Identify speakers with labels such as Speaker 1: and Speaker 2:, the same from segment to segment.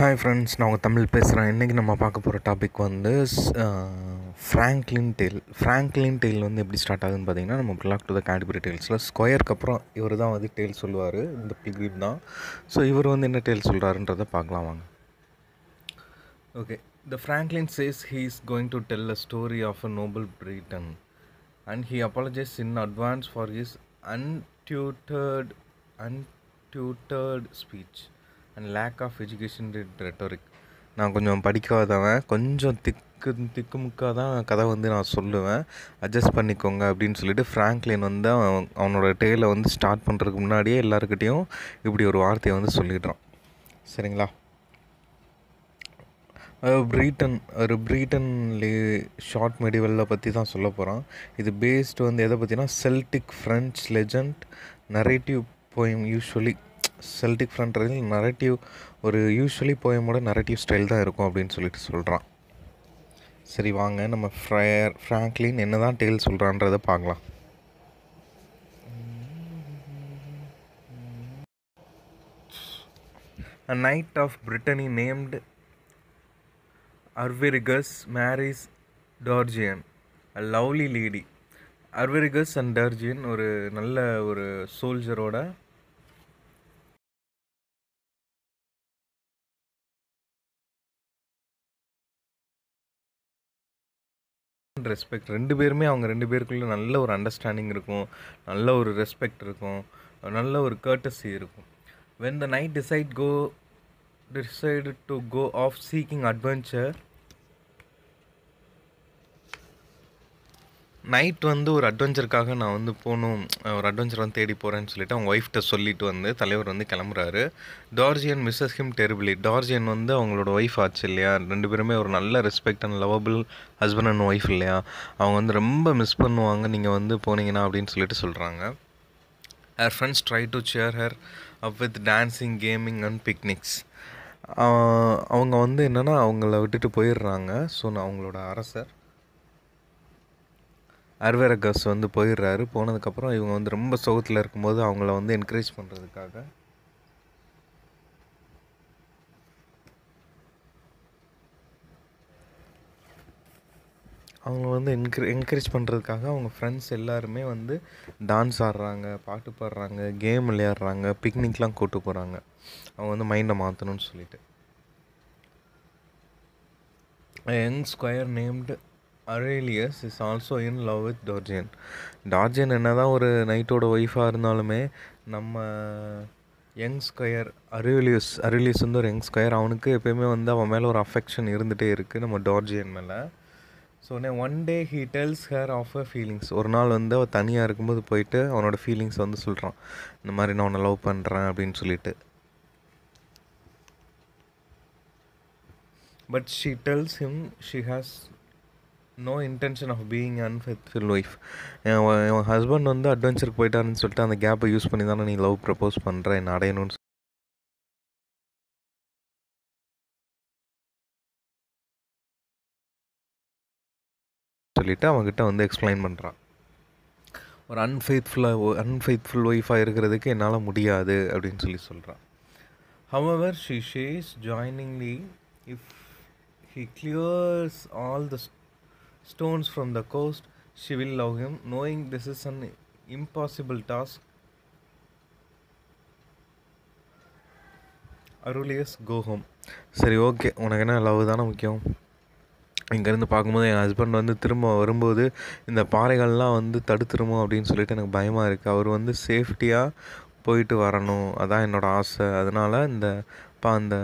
Speaker 1: Hi friends நான் உங்கள் தமிழ் பேசுகிறேன் இன்றைக்கி நம்ம பார்க்க போகிற டாபிக் வந்து ஃப்ராங்க்லின் டெய்ல் ஃப்ராங்க்லின் டெய்ல் வந்து எப்படி ஸ்டார்ட் ஆகுதுன்னு பார்த்தீங்கன்னா நம்ம பிளாக் டு த கேட்பரி டெய்ல்ஸில் ஸ்கொயருக்கு அப்புறம் இவர் தான் வந்து டெய்ல் சொல்லுவார் இந்த பில்கிரிப் தான் ஸோ இவர் வந்து என்ன டெய்ல் சொல்கிறாருன்றதை பார்க்கலாம் வாங்க okay the Franklin says he is going to tell a story of a noble Briton and he apologises in advance for his untutored untutored speech and lack of education rhetoric நான் கொஞ்சம் படிக்காதவன் கொஞ்சம் திக்கு திக்குமுக்காக தான் கதை வந்து நான் சொல்லுவேன் அட்ஜஸ்ட் பண்ணிக்கோங்க அப்படின்னு சொல்லிட்டு ஃப்ராங்க்லின் வந்து அவன் அவனோட டேலை வந்து ஸ்டார்ட் பண்ணுறதுக்கு முன்னாடியே எல்லாருக்கிட்டேயும் இப்படி ஒரு வார்த்தையை வந்து சொல்லிடுறான் சரிங்களா பிரீட்டன் ஒரு பிரீட்டன் ஷார்ட் மெடிவலில் பற்றி தான் சொல்ல போகிறோம் இது பேஸ்டு வந்து எதை பற்றினா Celtic French legend narrative poem usually Celtic ஃப்ரண்ட்ரில் நரேட்டிவ் ஒரு யூஸ்வலி போயமோட நரேட்டிவ் ஸ்டைல் தான் இருக்கும் அப்படின்னு சொல்லிட்டு சொல்கிறான் சரி வாங்க நம்ம ஃப்ரையர் ஃப்ராங்க்லின் என்ன தான் டேல் சொல்கிறான்றதை பார்க்கலாம் a knight of Brittany named Arveragus marries Dorigen a lovely lady Arveragus and Dorigen ஒரு
Speaker 2: நல்ல ஒரு சோல்ஜரோட அண்ட் ரெஸ்பெக்ட் ரெண்டு பேருமே அவங்க ரெண்டு பேருக்குள்ளே நல்ல ஒரு அண்டர்ஸ்டாண்டிங் இருக்கும் நல்ல
Speaker 1: ஒரு ரெஸ்பெக்ட் இருக்கும் நல்ல ஒரு கர்டசி இருக்கும் when the knight decide go decide to go off seeking adventure knight வந்து ஒரு அட்வென்ச்சருக்காக நான் வந்து போகணும் ஒரு அட்வென்ச்சர் வந்து தேடி போகிறேன்னு சொல்லிட்டு அவங்க ஒய்ஃப்ட்ட சொல்லிட்டு வந்து தலைவர் வந்து கிளம்புறாரு Dorigen misses him terribly Dorigen வந்து அவங்களோட ஒய்ஃப் ஆச்சு இல்லையா ரெண்டு பேருமே ஒரு நல்ல respect and lovable husband and wife இல்லையா அவங்க வந்து ரொம்ப மிஸ் பண்ணுவாங்க நீங்கள் வந்து போனீங்கன்னா அப்படின்னு சொல்லிட்டு சொல்கிறாங்க her friends try to cheer her up with dancing gaming and picnics அவங்க வந்து என்னென்னா அவங்கள விட்டுட்டு போயிடுறாங்க ஸோ நான் அவங்களோட அரசர் அர்வரகஸ் வந்து போயிடுறாரு போனதுக்கப்புறம் இவங்க வந்து ரொம்ப சோகத்தில் இருக்கும்போது அவங்கள வந்து என்கரேஜ் பண்ணுறதுக்காக அவங்க வந்து என்கரே என்கரேஜ் பண்ணுறதுக்காக அவங்க ஃப்ரெண்ட்ஸ் எல்லாருமே வந்து டான்ஸ் ஆடுறாங்க பாட்டு பாடுறாங்க கேம் விளையாடுறாங்க பிக்னிக்லாம் கூட்டு போகிறாங்க அவங்க வந்து மைண்டை மாற்றணும்னு சொல்லிட்டு young squire named Aurelius is also in love with Dorigen Dorigen என்ன தான் ஒரு நைட்டோட ஒய்ஃபாக இருந்தாலுமே நம்ம யங் ஸ்கொயர் அரேலியஸ் அரேலியஸ் வந்து ஒரு யங் ஸ்கொயர் அவனுக்கு எப்பயுமே வந்து அவன் மேலே ஒரு அஃபெக்ஷன் இருந்துகிட்டே இருக்குது நம்ம டார்ஜியன் மேலே ஸோ நே one day he tells her of a feelings ஒரு நாள் வந்து அவள் தனியாக இருக்கும்போது போயிட்டு அவனோட ஃபீலிங்ஸ் வந்து சொல்கிறான் இந்த மாதிரி நான் உன்னை லவ் பண்ணுறேன் அப்படின்னு சொல்லிட்டு but she tells him she has no intention of being unfaithful wife என் ஹஸ்பண்ட் வந்து அட்வென்ச்சருக்கு
Speaker 2: போயிட்டாருன்னு சொல்லிட்டு அந்த கேப்பை யூஸ் பண்ணி தானே நீ லவ் ப்ரப்போஸ் பண்ணுற என்ன அடையணும்னு சொல்லிவிட்டு அவங்ககிட்ட வந்து எக்ஸ்பிளைன் பண்ணுறான் ஒரு அன்ஃபெய்த்ஃபுல்லாக
Speaker 1: அன்ஃபெய்த்ஃபுல் ஒய்ஃபாக இருக்கிறதுக்கு என்னால் முடியாது அப்படின்னு சொல்லி சொல்கிறான் however she says jokingly if he clears all the stones from the coast, she will love him, knowing this is an impossible task. Aurelius go home சரி ஓகே உனக்கு என்ன லவ் தானே முக்கியம் இங்கேருந்து பார்க்கும்போது என் ஹஸ்பண்ட் வந்து திரும்ப வரும்போது இந்த பாறைகள்லாம் வந்து தடுத்துருமோ அப்படின்னு சொல்லிட்டு எனக்கு பயமாக இருக்குது அவர் வந்து சேஃப்டியாக போயிட்டு வரணும் அதான் என்னோடய ஆசை அதனால் இந்த இப்போ அந்த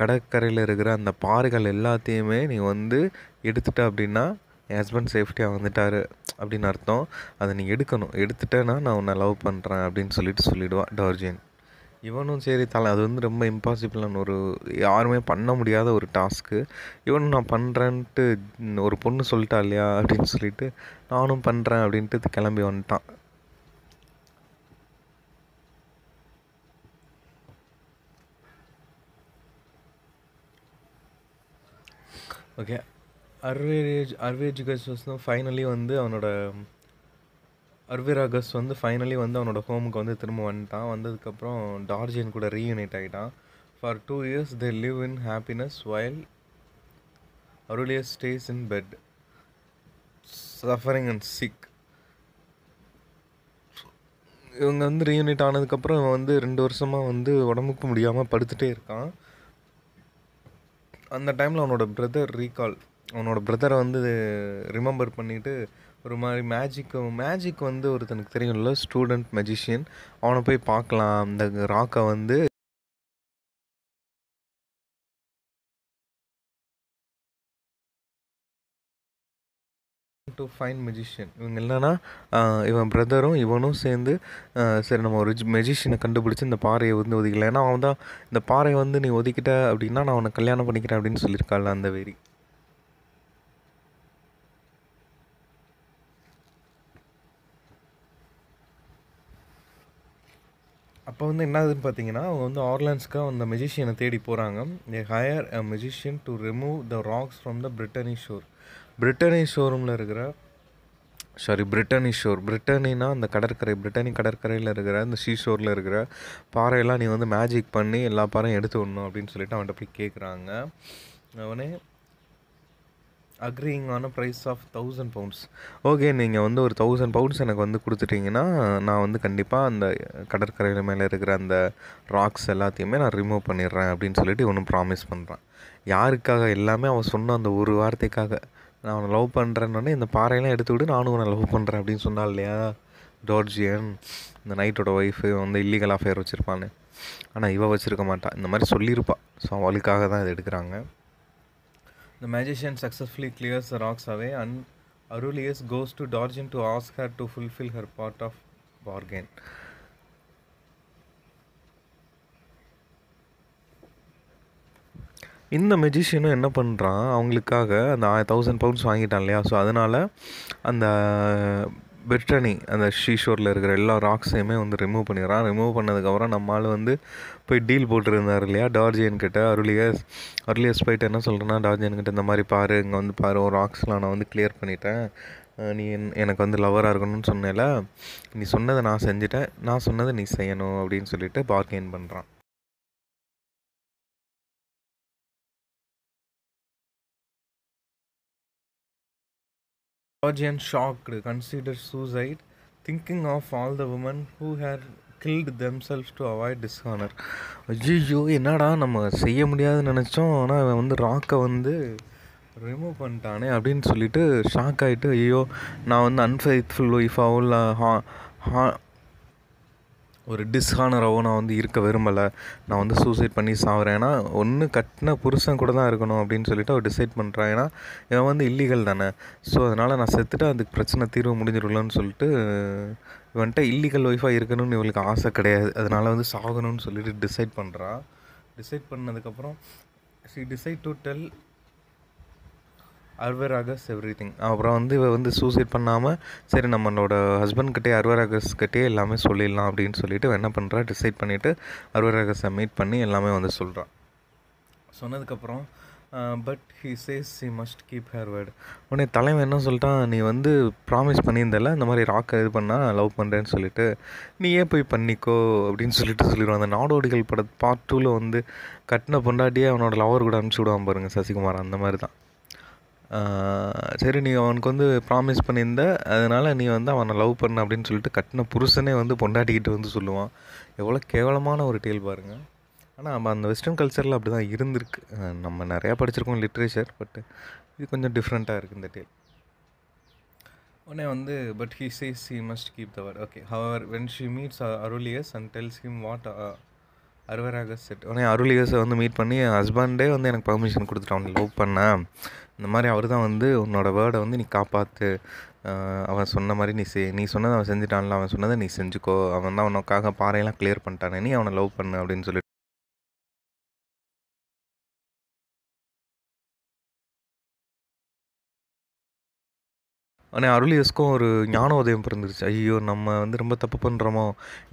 Speaker 1: கடற்கரையில் இருக்கிற அந்த பாறைகள் எல்லாத்தையுமே நீ வந்து எடுத்துட்ட அப்படின்னா என் ஹஸ்பண்ட் சேஃப்டியாக வந்துட்டார் அப்படின்னு அர்த்தம் அதை நீ எடுக்கணும் எடுத்துட்டேன்னா நான் உன்னை லவ் பண்ணுறேன் அப்படின்னு சொல்லிட்டு சொல்லிவிடுவான் டார்ஜியன் இவனும் சரி தலை அது வந்து ரொம்ப இம்பாசிபிளான ஒரு யாருமே பண்ண முடியாத ஒரு டாஸ்க்கு இவனும் நான் பண்ணுறேன்ட்டு ஒரு பொண்ணு சொல்லிட்டா இல்லையா அப்படின்னு சொல்லிட்டு நானும் பண்ணுறேன் அப்படின்ட்டு கிளம்பி வந்துட்டான் ஓகே அர்வேரேஜ் கஸ் வந்து ஃபைனலி வந்து அவனோட கஸ் வந்து ஃபைனலி வந்து அவனோட ஹோமுக்கு வந்து திரும்ப வந்துட்டான் வந்ததுக்கப்புறம் டார்ஜின் கூட ரீயூனைட் ஆகிட்டான் for two years they live in happiness while Aurelius stays in bed suffering and sick இவங்க வந்து ரீயூனைட் ஆனதுக்கப்புறம் இவன் வந்து ரெண்டு வருஷமாக வந்து உடம்புக்கு முடியாமல் படுத்துகிட்டே இருக்கான் அந்த டைமில் அவனோட பிரதர் ரீகால் அவனோட பிரதரை வந்து ரிமெம்பர் பண்ணிவிட்டு ஒரு மாதிரி மேஜிக்கு மேஜிக் வந்து ஒருத்தனுக்கு தெரியும்ல ஸ்டூடெண்ட்
Speaker 2: மெஜிஷியன் அவனை போய் பார்க்கலாம் அந்த ராக்கை வந்து டு ஃபைன் மெஜிஷியன் இவங்க என்னன்னா இவன் பிரதரும் இவனும் சேர்ந்து
Speaker 1: சரி நம்ம ஒரு மெஜிஷியனை கண்டுபிடிச்சி இந்த பாறையை வந்து ஒதுக்கலாம் ஏன்னா அவன் தான் இந்த பாறையை வந்து நீ ஒதுக்கிட்ட அப்படின்னா நான் அவனை கல்யாணம் பண்ணிக்கிறேன் அப்படின்னு சொல்லியிருக்காள் அந்த வேரி அப்போ வந்து என்னதுன்னு பார்த்தீங்கன்னா அவங்க வந்து ஆர்லான்ஸ்க்காக அந்த மெஜிஷியனை தேடி போகிறாங்க he hire a magician to remove the rocks from the Brittany shore Brittany ஷோரூமில் இருக்கிற சாரி பிரிட்டனி ஷோர் பிரிட்டனினா அந்த கடற்கரை பிரிட்டனி கடற்கரையில் இருக்கிற அந்த ஷீ ஷோரில் இருக்கிற பாறையெல்லாம் நீ வந்து மேஜிக் பண்ணி எல்லா பாறையும் எடுத்து விடணும் அப்படின்னு சொல்லிட்டு அவன்கிட்ட போய் கேட்குறாங்க அவனே அக்ரிங் ஆன price of thousand pounds okay நீங்கள் வந்து ஒரு தௌசண்ட் பவுண்ட்ஸ் எனக்கு வந்து கொடுத்துட்டிங்கன்னா நான் வந்து கண்டிப்பாக அந்த கடற்கரையில் மேலே இருக்கிற அந்த ராக்ஸ் எல்லாத்தையுமே நான் ரிமூவ் பண்ணிடுறேன் அப்படின்னு சொல்லிட்டு ஒன்று ப்ராமிஸ் பண்ணுறான் யாருக்காக எல்லாமே அவன் சொன்ன அந்த ஒரு வார்த்தைக்காக நான் அவனை லவ் பண்ணுறேன்னே இந்த பாறையெல்லாம் எடுத்து விட்டு நானும் உன்னை லவ் பண்ணுறேன் அப்படின்னு சொன்னால் இல்லையா ஜார்ஜியன் இந்த நைட்டோட ஒய்ஃபு வந்து இல்லீகல் அஃபேர் வச்சுருப்பான்னு ஆனால் இவள் வச்சுருக்க மாட்டாள் இந்த மாதிரி சொல்லியிருப்பாள் ஸோ அவளுக்காக தான் இது எடுக்கிறாங்க The magician successfully clears the rocks away and Aurelius goes to Dorjin to ask her to fulfill her part of bargain. இந்த மெஜிஷியனும் என்ன பண்ணுறான் அவங்களுக்காக அந்த தௌசண்ட் பவுண்ட்ஸ் வாங்கிட்டான் இல்லையா ஸோ அதனால் அந்த பிரிட்டனி அந்த ஷீஷோரில் இருக்கிற எல்லா ராக்ஸையுமே வந்து ரிமூவ் பண்ணிடுறான் ரிமூவ் பண்ணதுக்கப்புறம் நம்ம ஆள் வந்து போய் டீல் போட்டுருந்தார் இல்லையா டார்ஜியன் கிட்ட அருளியஸ் அருளியஸ் போயிட்டு என்ன சொல்கிறேன்னா டார்ஜியன் கிட்ட இந்த மாதிரி பாரு இங்கே வந்து பாரு ஒரு ராக்ஸ்லாம் நான் வந்து கிளியர் பண்ணிட்டேன் நீ என் எனக்கு வந்து லவராக இருக்கணும்னு சொன்னேல நீ சொன்னதை நான்
Speaker 2: செஞ்சுட்டேன் நான் சொன்னதை நீ செய்யணும் அப்படின்னு சொல்லிட்டு பார்கெயின் பண்ணுறான் Georgian shocked considered suicide, thinking of all the women
Speaker 1: who had killed themselves to avoid dishonour ஐயோ என்னடா நம்ம செய்ய முடியாதுன்னு நினச்சோம் ஆனால் அவன் வந்து ராக்கை வந்து ரிமூவ் பண்ணிட்டானே அப்படின்னு சொல்லிட்டு ஷாக் ஆகிட்டு ஐயோ நான் வந்து அன்ஃபெய்த்ஃபுல் ஒய்ஃபாகவும் இல்லை ஹா ஹா ஒரு டிஸ்ஹானராகவோ நான் வந்து இருக்க விரும்பலை நான் வந்து சூசைட் பண்ணி சாகிறேன் ஏன்னா ஒன்று கட்டின புருஷன் கூட தான் இருக்கணும் அப்படின்னு சொல்லிட்டு அவர் டிசைட் பண்ணுறான் ஏன்னா இவன் வந்து இல்லீகல் தானே ஸோ அதனால் நான் செத்துட்டு அதுக்கு பிரச்சனை தீர்வு முடிஞ்சிடலான்னு சொல்லிட்டு இவன்ட்டு இல்லீகல் ஒய்ஃபாக இருக்கணும்னு இவளுக்கு ஆசை கிடையாது அதனால் வந்து சாகணும்னு சொல்லிட்டு டிசைட் பண்ணுறான் டிசைட் பண்ணதுக்கப்புறம் she decide to tell Arveragus everything அப்புறம் வந்து இவ வந்து சூசைட் பண்ணாமல் சரி நம்மளோட ஹஸ்பண்ட்கிட்டே அர்வராகஸ்கிட்டே எல்லாமே சொல்லிடலாம் அப்படின்னு சொல்லிட்டு என்ன பண்ணுறா டிசைட் பண்ணிவிட்டு அகஸை மீட் பண்ணி எல்லாமே வந்து சொல்கிறான் சொன்னதுக்கப்புறம் but he says he must keep her word உடனே தலைவன் என்ன சொல்லிட்டான் நீ வந்து ப்ராமிஸ் பண்ணியிருந்தல இந்த மாதிரி ராக்கை இது பண்ணால் லவ் பண்ணுறேன்னு சொல்லிட்டு ஏன் போய் பண்ணிக்கோ அப்படின்னு சொல்லிட்டு சொல்லிடுவான் அந்த நாடோடிகள் பட பார்ட் டூவில் வந்து கட்டின பொண்டாட்டியே அவனோட லவர் கூட அனுப்பிச்சி விடுவான் பாருங்கள் சசிகுமார் அந்த மாதிரி தான் சரி நீ அவனுக்கு வந்து ப்ராமிஸ் பண்ணியிருந்த அதனால் நீ வந்து அவனை லவ் பண்ண அப்படின்னு சொல்லிட்டு கட்டின புருஷனே வந்து பொண்டாட்டிக்கிட்டு வந்து சொல்லுவான் எவ்வளோ கேவலமான ஒரு டேல் பாருங்கள் ஆனால் நம்ம அந்த வெஸ்டர்ன் கல்ச்சரில் அப்படி தான் இருந்திருக்கு நம்ம நிறையா படிச்சிருக்கோம் லிட்ரேச்சர் பட்டு இது கொஞ்சம் டிஃப்ரெண்ட்டாக இருக்குது இந்த டேல் uh, உடனே வந்து but he says he must keep the word okay however when she meets Aurelius and tells him what Arveragus said உடனே அருளியஸை வந்து மீட் பண்ணி ஹஸ்பண்டே வந்து எனக்கு பர்மிஷன் கொடுத்துட்டு அவனை லவ் பண்ணேன் இந்த மாதிரி அவர் தான் வந்து உன்னோட வேர்டை வந்து நீ காப்பாற்று அவன் சொன்ன மாதிரி நீ செய் நீ சொன்னதை அவன் செஞ்சுட்டான்ல அவன் சொன்னதை நீ செஞ்சுக்கோ
Speaker 2: அவன் தான் உனக்காக பாறையெல்லாம் கிளியர் பண்ணிட்டானே நீ அவனை லவ் பண்ணு அப்படின்னு சொல்லிட்டு ஆனால் அருளியஸ்க்கும் ஒரு ஞான உதயம் பிறந்துருச்சு ஐயோ நம்ம வந்து ரொம்ப தப்பு பண்ணுறோமோ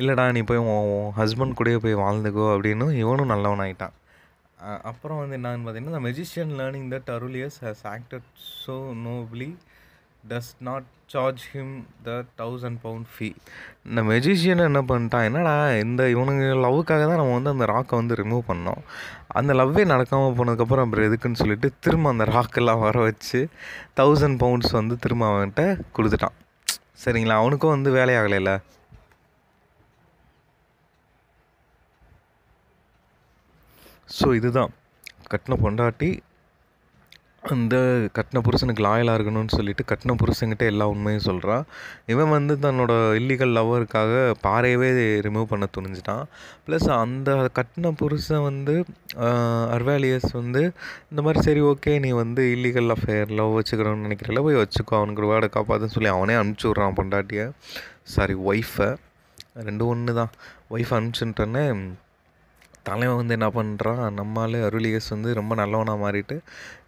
Speaker 1: இல்லைடா நீ போய் உன் ஹஸ்பண்ட் கூடயே போய் வாழ்ந்துக்கோ அப்படின்னு இவனும் நல்லவனாயிட்டான் அப்புறம் வந்து என்னன்னு பார்த்தீங்கன்னா magician learning that Aurelius has acted so nobly does not charge him the thousand pound fee இந்த மெஜிஷியன் என்ன பண்ணிட்டான் என்னடா இந்த இவனுங்க லவ்வுக்காக தான் நம்ம வந்து அந்த ராக்கை வந்து ரிமூவ் பண்ணோம் அந்த லவ்வே நடக்காமல் போனதுக்கப்புறம் அப்புறம் எதுக்குன்னு சொல்லிட்டு திரும்ப அந்த ராக்கெல்லாம் வர வச்சு தௌசண்ட் பவுண்ட்ஸ் வந்து திரும்ப அவன்கிட்ட கொடுத்துட்டான் சரிங்களா அவனுக்கும் வந்து வேலையாகலையில ஸோ இதுதான் கட்டின பொண்டாட்டி அந்த கட்டின புருஷனுக்கு லாயலாக இருக்கணும்னு சொல்லிட்டு கட்டின புருஷங்கிட்ட எல்லா உண்மையும் சொல்கிறான் இவன் வந்து தன்னோட இல்லீகல் லவ்வருக்காக பாறையவே ரிமூவ் பண்ண துணிஞ்சிட்டான் ப்ளஸ் அந்த கட்டின புருஷன் வந்து அர்வாலியஸ் வந்து இந்த மாதிரி சரி ஓகே நீ வந்து இல்லீகல் அஃபேர் லவ் வச்சுக்கிறோன்னு நினைக்கிறல போய் வச்சுக்கோ அவனுக்கு ஒரு வேடை காப்பாதுன்னு சொல்லி அவனே அனுப்பிச்சி விட்றான் பொண்டாட்டியை சாரி ஒய்ஃபை ரெண்டும் ஒன்று தான் ஒய்ஃப் அனுப்பிச்சுட்டோன்னே தலைவன் வந்து என்ன பண்ணுறான் நம்மளாலே அருளியஸ் வந்து ரொம்ப நல்லவனாக மாறிட்டு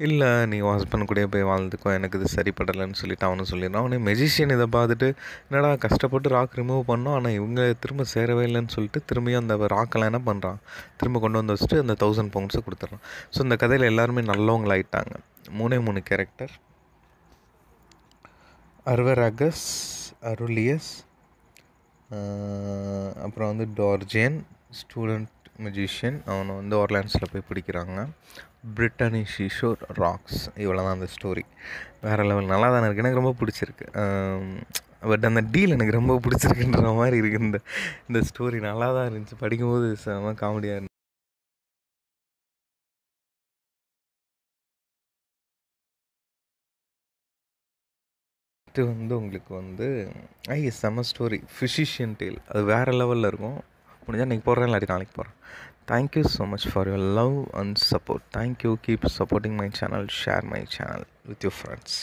Speaker 1: இல்லை நீ ஹஸ்பண்ட் கூட போய் வாழ்ந்துக்கோ எனக்கு இது சரிப்படலைன்னு சொல்லிட்டு அவனும் சொல்லிடுறான் அவனே மெஜிஷியன் இதை பார்த்துட்டு என்னடா கஷ்டப்பட்டு ராக் ரிமூவ் பண்ணோம் ஆனால் இவங்க திரும்ப சேரவே இல்லைன்னு சொல்லிட்டு திரும்பியும் அந்த ராக்கெல்லாம் என்ன பண்ணுறான் திரும்ப கொண்டு வந்து வச்சுட்டு அந்த தௌசண்ட் பவுண்ட்ஸை கொடுத்துட்றான் ஸோ இந்த கதையில் எல்லாருமே நல்லவங்களாயிட்டாங்க மூணே மூணு கேரக்டர் அர்வராகஸ் அருளியஸ் அப்புறம் வந்து டார்ஜேன் ஸ்டூடெண்ட் மியூசிஷியன் அவனை வந்து ஓர்லான்ஸில் போய் பிடிக்கிறாங்க பிரிட்டனி ஷிஷோர் ராக்ஸ் இவ்வளோ தான் அந்த ஸ்டோரி வேறு லெவல் நல்லா தானே இருக்குது எனக்கு ரொம்ப பிடிச்சிருக்கு பட் அந்த டீல் எனக்கு ரொம்ப பிடிச்சிருக்குன்ற மாதிரி இருக்குது
Speaker 2: இந்த இந்த ஸ்டோரி நல்லா தான் இருந்துச்சு படிக்கும்போது செம காமெடியாக இருந்துச்சு வந்து உங்களுக்கு வந்து ஐ செம ஸ்டோரி ஃபிசிஷியன் டெய்ல்
Speaker 1: அது வேறு லெவலில் இருக்கும் முடிஞ்சால் இன்றைக்கி போடுறேன் இல்லாட்டி நாளைக்கு போடுறேன் thank you so much for your love and support thank you keep supporting my channel share my channel with your friends